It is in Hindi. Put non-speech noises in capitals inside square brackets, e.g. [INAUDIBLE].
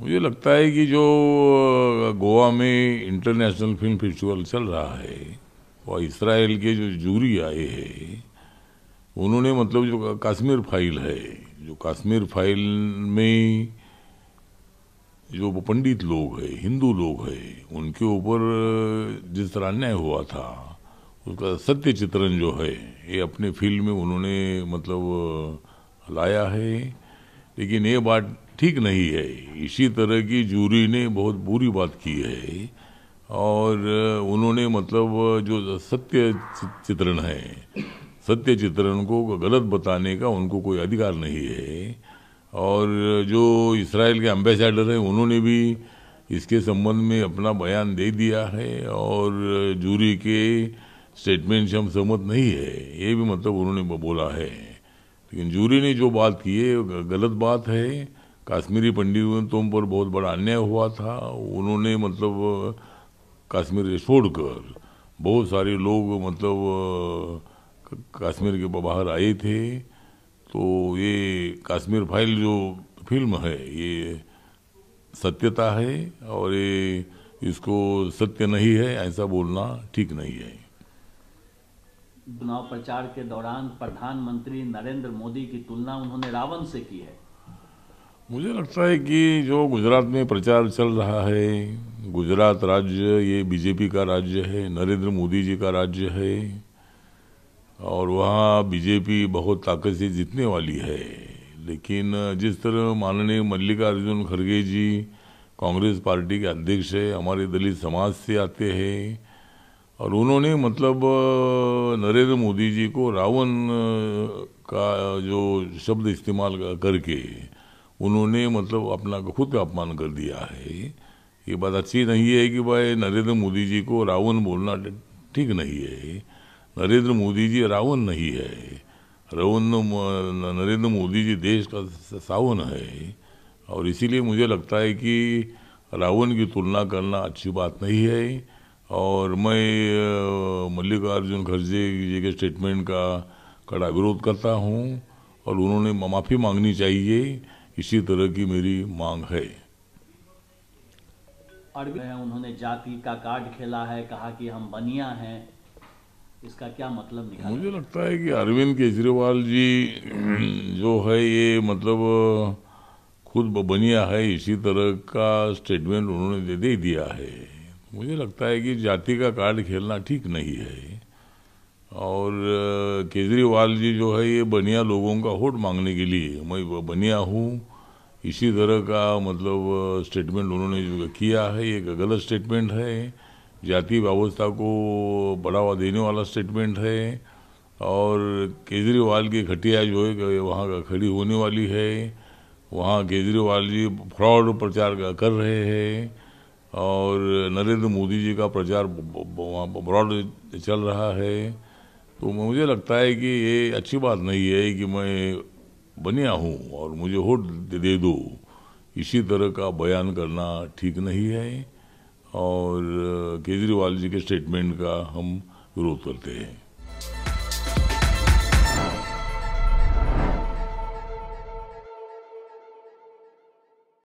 मुझे लगता है कि जो गोवा में इंटरनेशनल फिल्म फेस्टिवल चल रहा है और इसराइल के जो जूरी आए हैं उन्होंने मतलब जो कश्मीर फाइल है जो कश्मीर फाइल में जो पंडित लोग हैं हिंदू लोग हैं उनके ऊपर जिस तरह अन्याय हुआ था उसका सत्य चित्रण जो है ये अपने फील्ड में उन्होंने मतलब लाया है लेकिन ये बात ठीक नहीं है इसी तरह की जूरी ने बहुत बुरी बात की है और उन्होंने मतलब जो सत्य चित्रण है सत्य चित्रण को गलत बताने का उनको कोई अधिकार नहीं है और जो इसराइल के एम्बेसडर हैं उन्होंने भी इसके संबंध में अपना बयान दे दिया है और जूरी के स्टेटमेंट से हम सहमत नहीं है ये भी मतलब उन्होंने बोला है लेकिन जूरी ने जो बात की है गलत बात है कश्मीरी पंडितों पर बहुत बड़ा अन्याय हुआ था उन्होंने मतलब कश्मीर छोड़कर बहुत सारे लोग मतलब कश्मीर के बाहर आए थे तो ये कश्मीर फाइल जो फिल्म है ये सत्यता है और ये इसको सत्य नहीं है ऐसा बोलना ठीक नहीं है चुनाव प्रचार के दौरान प्रधानमंत्री नरेंद्र मोदी की तुलना उन्होंने रावण से की है मुझे लगता है कि जो गुजरात में प्रचार चल रहा है गुजरात राज्य ये बीजेपी का राज्य है नरेंद्र मोदी जी का राज्य है और वहाँ बीजेपी बहुत ताकत से जीतने वाली है लेकिन जिस तरह माननीय मल्लिकार्जुन खड़गे जी कांग्रेस पार्टी के अध्यक्ष है हमारे दलित समाज से आते हैं और उन्होंने मतलब नरेंद्र मोदी जी को रावण का जो शब्द इस्तेमाल करके उन्होंने मतलब अपना खुद का अपमान कर दिया है ये बात अच्छी नहीं है कि भाई नरेंद्र मोदी जी को रावण बोलना ठीक नहीं है नरेंद्र मोदी जी रावण नहीं है रावण नरेंद्र मोदी जी देश का सावन है और इसीलिए मुझे लगता है कि रावण की तुलना करना अच्छी बात नहीं है और मैं मल्लिकार्जुन खड़गे जी के स्टेटमेंट का कड़ा विरोध करता हूँ और उन्होंने माफ़ी मांगनी चाहिए इसी तरह की मेरी मांग है उन्होंने जाति का कार्ड खेला है कहा कि हम बनिया हैं इसका क्या मतलब निकाला मुझे लगता है कि अरविंद केजरीवाल जी [CLEARS THROAT] जो है ये मतलब खुद बनिया है इसी तरह का स्टेटमेंट उन्होंने दे, दे दिया है मुझे लगता है कि जाति का कार्ड खेलना ठीक नहीं है और केजरीवाल जी जो है ये बनिया लोगों का वोट मांगने के लिए मैं बनिया हूँ इसी तरह का मतलब स्टेटमेंट उन्होंने जो किया है एक गलत स्टेटमेंट है जाति व्यवस्था को बढ़ावा देने वाला स्टेटमेंट है और केजरीवाल की घटिया जो है वहाँ का खड़ी होने वाली है वहाँ केजरीवाल जी फ्रॉड प्रचार कर रहे हैं और नरेंद्र मोदी जी का प्रचार वहाँ ब्रॉड चल रहा है तो मुझे लगता है कि ये अच्छी बात नहीं है कि मैं बनिया हूँ और मुझे वोट दे दो इसी तरह का बयान करना ठीक नहीं है और केजरीवाल जी के स्टेटमेंट का हम विरोध करते हैं